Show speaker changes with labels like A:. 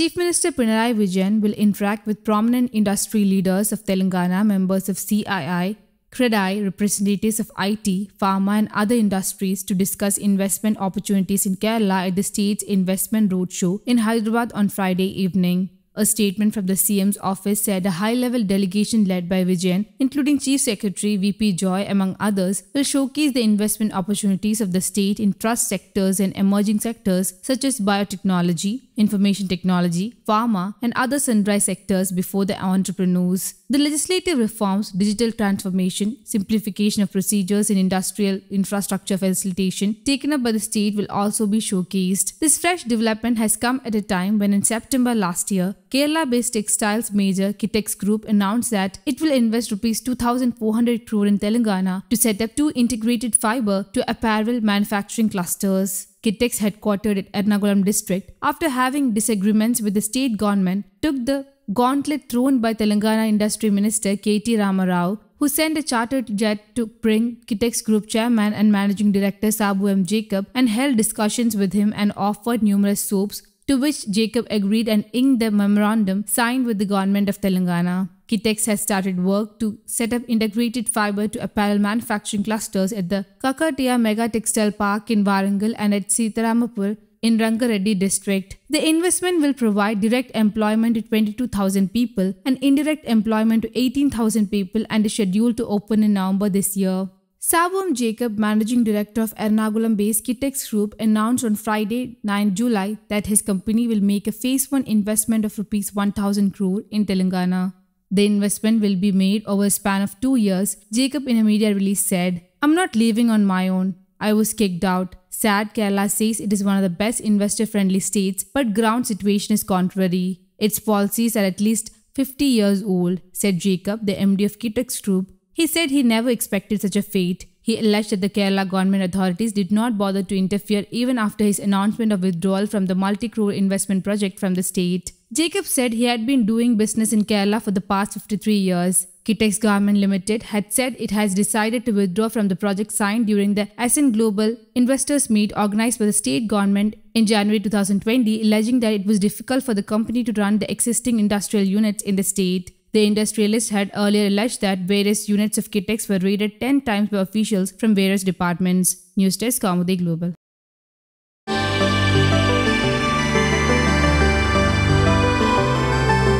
A: Chief Minister Pinarayi Vijayan will interact with prominent industry leaders of Telangana, members of CII, Credi, representatives of IT, pharma, and other industries to discuss investment opportunities in Kerala at the state's Investment Roadshow in Hyderabad on Friday evening. A statement from the CM's office said a high level delegation led by Vijayan, including Chief Secretary VP Joy among others, will showcase the investment opportunities of the state in trust sectors and emerging sectors such as biotechnology, information technology, pharma, and other sundry sectors before the entrepreneurs. The legislative reforms, digital transformation, simplification of procedures in industrial infrastructure facilitation taken up by the state will also be showcased. This fresh development has come at a time when in September last year, Kerala-based textiles major Kitex Group announced that it will invest rupees 2400 crore in Telangana to set up two integrated fiber to apparel manufacturing clusters. Kitex headquartered at Ernakulam district after having disagreements with the state government took the gauntlet thrown by Telangana Industry Minister K.T. Ramarao, who sent a chartered jet to bring Kitex Group chairman and managing director Sabu M. Jacob and held discussions with him and offered numerous soaps, to which Jacob agreed and inked the memorandum signed with the government of Telangana. Kitex has started work to set up integrated fiber to apparel manufacturing clusters at the Kakatiya Mega Textile Park in Warangal and at Sitaramapur in Rangareddy district. The investment will provide direct employment to 22,000 people and indirect employment to 18,000 people and is scheduled to open in November this year. Savum Jacob, managing director of Ernakulam based Kitex Group, announced on Friday, 9 July, that his company will make a phase 1 investment of rupees 1000 crore in Telangana. The investment will be made over a span of 2 years, Jacob in a media release said. I'm not leaving on my own. I was kicked out. Sad Kerala says it is one of the best investor friendly states, but ground situation is contrary. Its policies are at least 50 years old, said Jacob, the MD of Kitex Group. He said he never expected such a fate. He alleged that the Kerala government authorities did not bother to interfere even after his announcement of withdrawal from the multi crore investment project from the state. Jacob said he had been doing business in Kerala for the past 53 years. Kitex Garment Limited had said it has decided to withdraw from the project signed during the Ascent Global Investors Meet organized by the state government in January 2020, alleging that it was difficult for the company to run the existing industrial units in the state. The industrialist had earlier alleged that various units of Kitex were raided 10 times by officials from various departments. News Desk, Global.